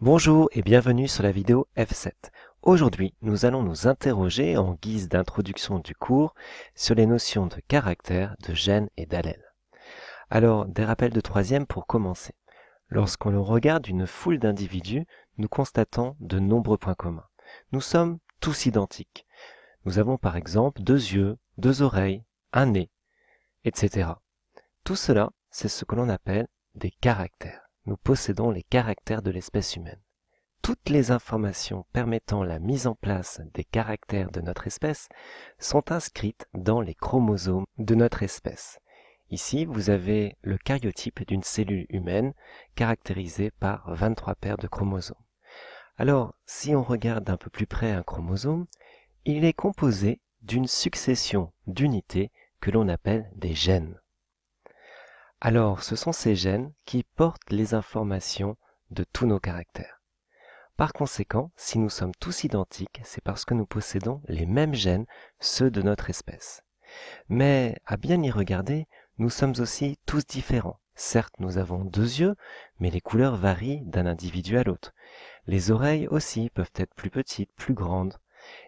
Bonjour et bienvenue sur la vidéo F7. Aujourd'hui, nous allons nous interroger en guise d'introduction du cours sur les notions de caractère, de gène et d'allèle. Alors, des rappels de troisième pour commencer. Lorsqu'on regarde une foule d'individus, nous constatons de nombreux points communs. Nous sommes tous identiques. Nous avons par exemple deux yeux, deux oreilles, un nez, etc. Tout cela, c'est ce que l'on appelle des caractères nous possédons les caractères de l'espèce humaine. Toutes les informations permettant la mise en place des caractères de notre espèce sont inscrites dans les chromosomes de notre espèce. Ici, vous avez le caryotype d'une cellule humaine caractérisée par 23 paires de chromosomes. Alors, si on regarde d'un peu plus près un chromosome, il est composé d'une succession d'unités que l'on appelle des gènes alors ce sont ces gènes qui portent les informations de tous nos caractères. Par conséquent, si nous sommes tous identiques, c'est parce que nous possédons les mêmes gènes, ceux de notre espèce. Mais à bien y regarder, nous sommes aussi tous différents. Certes, nous avons deux yeux, mais les couleurs varient d'un individu à l'autre. Les oreilles aussi peuvent être plus petites, plus grandes,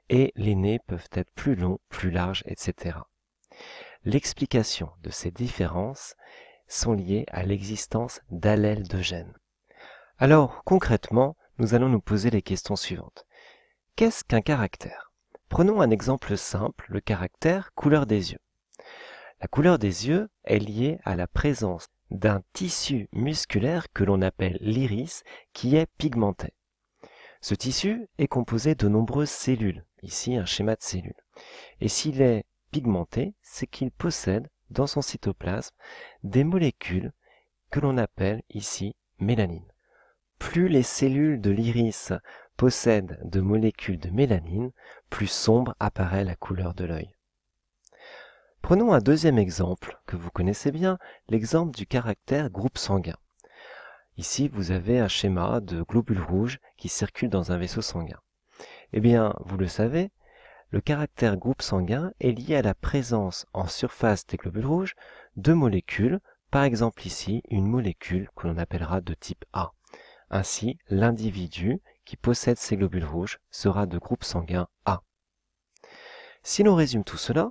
et les nez peuvent être plus longs, plus larges, etc. L'explication de ces différences sont liées à l'existence d'allèles de gènes. Alors, concrètement, nous allons nous poser les questions suivantes. Qu'est-ce qu'un caractère Prenons un exemple simple, le caractère couleur des yeux. La couleur des yeux est liée à la présence d'un tissu musculaire que l'on appelle l'iris qui est pigmenté. Ce tissu est composé de nombreuses cellules, ici un schéma de cellules. Et s'il est pigmenté, c'est qu'il possède dans son cytoplasme des molécules que l'on appelle ici mélanine. Plus les cellules de l'iris possèdent de molécules de mélanine, plus sombre apparaît la couleur de l'œil. Prenons un deuxième exemple que vous connaissez bien, l'exemple du caractère groupe sanguin. Ici, vous avez un schéma de globules rouges qui circulent dans un vaisseau sanguin. Eh bien, vous le savez, le caractère groupe sanguin est lié à la présence en surface des globules rouges de molécules, par exemple ici une molécule que l'on appellera de type A. Ainsi, l'individu qui possède ces globules rouges sera de groupe sanguin A. Si l'on résume tout cela,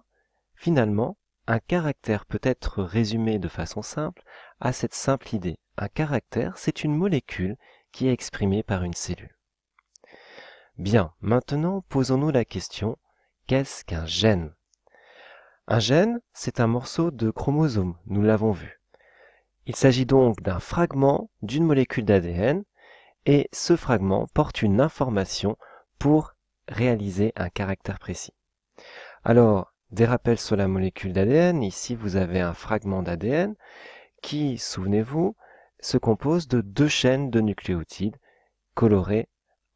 finalement, un caractère peut être résumé de façon simple à cette simple idée. Un caractère, c'est une molécule qui est exprimée par une cellule. Bien, maintenant posons-nous la question Qu'est-ce qu'un gène Un gène, c'est un morceau de chromosome, nous l'avons vu. Il s'agit donc d'un fragment d'une molécule d'ADN et ce fragment porte une information pour réaliser un caractère précis. Alors, des rappels sur la molécule d'ADN, ici vous avez un fragment d'ADN qui, souvenez-vous, se compose de deux chaînes de nucléotides colorées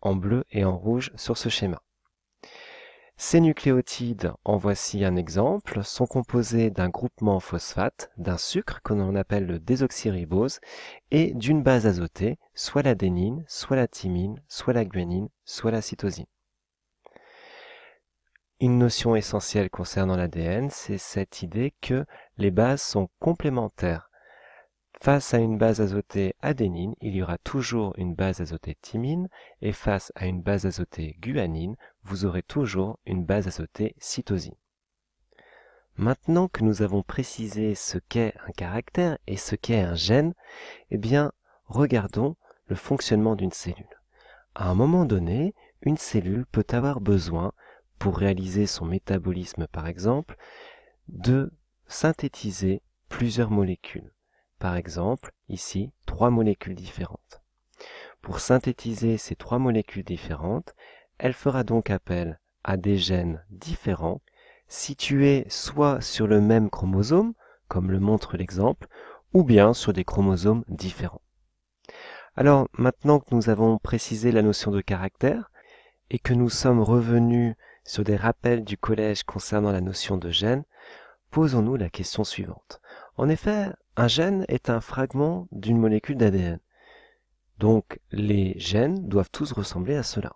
en bleu et en rouge sur ce schéma. Ces nucléotides, en voici un exemple, sont composés d'un groupement phosphate, d'un sucre que l'on appelle le désoxyribose et d'une base azotée, soit l'adénine, soit la thymine, soit la guanine, soit la cytosine. Une notion essentielle concernant l'ADN, c'est cette idée que les bases sont complémentaires Face à une base azotée adénine, il y aura toujours une base azotée thymine et face à une base azotée guanine, vous aurez toujours une base azotée cytosine. Maintenant que nous avons précisé ce qu'est un caractère et ce qu'est un gène, eh bien, regardons le fonctionnement d'une cellule. À un moment donné, une cellule peut avoir besoin, pour réaliser son métabolisme par exemple, de synthétiser plusieurs molécules par exemple ici trois molécules différentes. Pour synthétiser ces trois molécules différentes, elle fera donc appel à des gènes différents, situés soit sur le même chromosome, comme le montre l'exemple, ou bien sur des chromosomes différents. Alors maintenant que nous avons précisé la notion de caractère et que nous sommes revenus sur des rappels du collège concernant la notion de gène, Posons-nous la question suivante. En effet, un gène est un fragment d'une molécule d'ADN. Donc les gènes doivent tous ressembler à cela.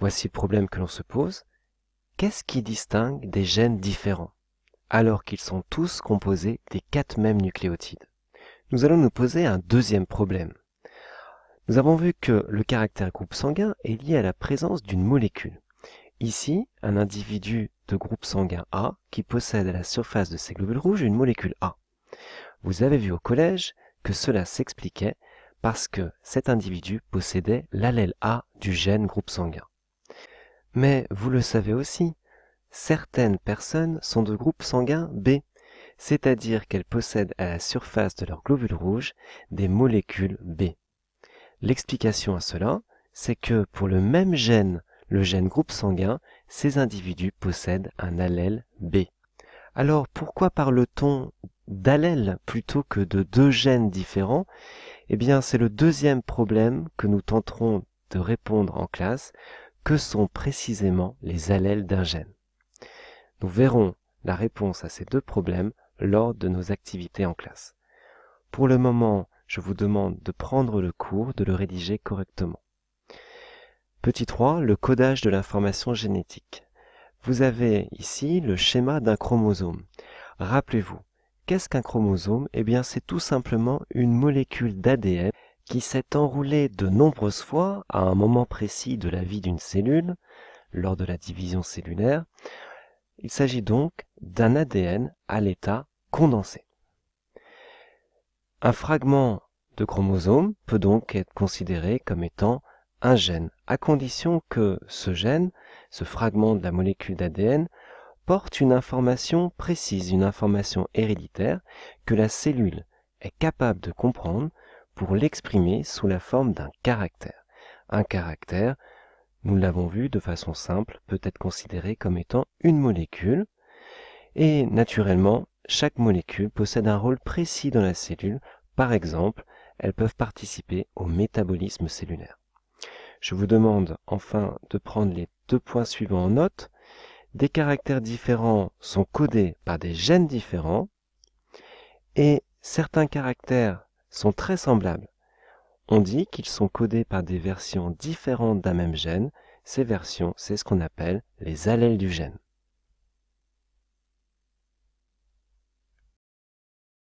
Voici le problème que l'on se pose. Qu'est-ce qui distingue des gènes différents alors qu'ils sont tous composés des quatre mêmes nucléotides Nous allons nous poser un deuxième problème. Nous avons vu que le caractère groupe sanguin est lié à la présence d'une molécule. Ici, un individu de groupe sanguin A qui possède à la surface de ses globules rouges une molécule A. Vous avez vu au collège que cela s'expliquait parce que cet individu possédait l'allèle A du gène groupe sanguin. Mais vous le savez aussi, certaines personnes sont de groupe sanguin B, c'est-à-dire qu'elles possèdent à la surface de leurs globules rouges des molécules B. L'explication à cela, c'est que pour le même gène le gène groupe sanguin, ces individus possèdent un allèle B. Alors pourquoi parle-t-on d'allèle plutôt que de deux gènes différents Eh bien c'est le deuxième problème que nous tenterons de répondre en classe. Que sont précisément les allèles d'un gène Nous verrons la réponse à ces deux problèmes lors de nos activités en classe. Pour le moment, je vous demande de prendre le cours, de le rédiger correctement. Petit 3, le codage de l'information génétique. Vous avez ici le schéma d'un chromosome. Rappelez-vous, qu'est-ce qu'un chromosome Eh bien, c'est tout simplement une molécule d'ADN qui s'est enroulée de nombreuses fois à un moment précis de la vie d'une cellule, lors de la division cellulaire. Il s'agit donc d'un ADN à l'état condensé. Un fragment de chromosome peut donc être considéré comme étant un gène, à condition que ce gène, ce fragment de la molécule d'ADN, porte une information précise, une information héréditaire que la cellule est capable de comprendre pour l'exprimer sous la forme d'un caractère. Un caractère, nous l'avons vu de façon simple, peut être considéré comme étant une molécule. Et naturellement, chaque molécule possède un rôle précis dans la cellule. Par exemple, elles peuvent participer au métabolisme cellulaire. Je vous demande enfin de prendre les deux points suivants en note. Des caractères différents sont codés par des gènes différents et certains caractères sont très semblables. On dit qu'ils sont codés par des versions différentes d'un même gène. Ces versions, c'est ce qu'on appelle les allèles du gène.